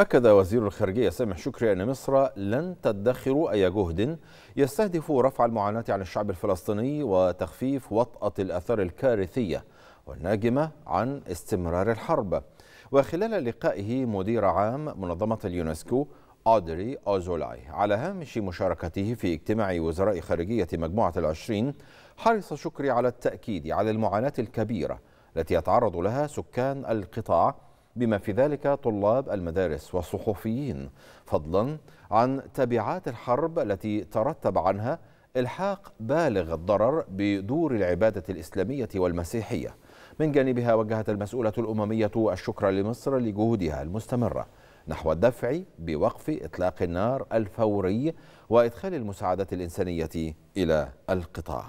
أكد وزير الخارجية سامح شكري أن مصر لن تدخر أي جهد يستهدف رفع المعاناة عن الشعب الفلسطيني وتخفيف وطأة الآثار الكارثية والناجمة عن استمرار الحرب وخلال لقائه مدير عام منظمة اليونسكو أودري أوزولاي على هامش مشاركته في اجتماع وزراء خارجية مجموعة العشرين حرص شكري على التأكيد على المعاناة الكبيرة التي يتعرض لها سكان القطاع بما في ذلك طلاب المدارس والصحفيين فضلا عن تبعات الحرب التي ترتب عنها الحاق بالغ الضرر بدور العباده الاسلاميه والمسيحيه من جانبها وجهت المسؤوله الامميه الشكر لمصر لجهودها المستمره نحو الدفع بوقف اطلاق النار الفوري وادخال المساعدات الانسانيه الى القطاع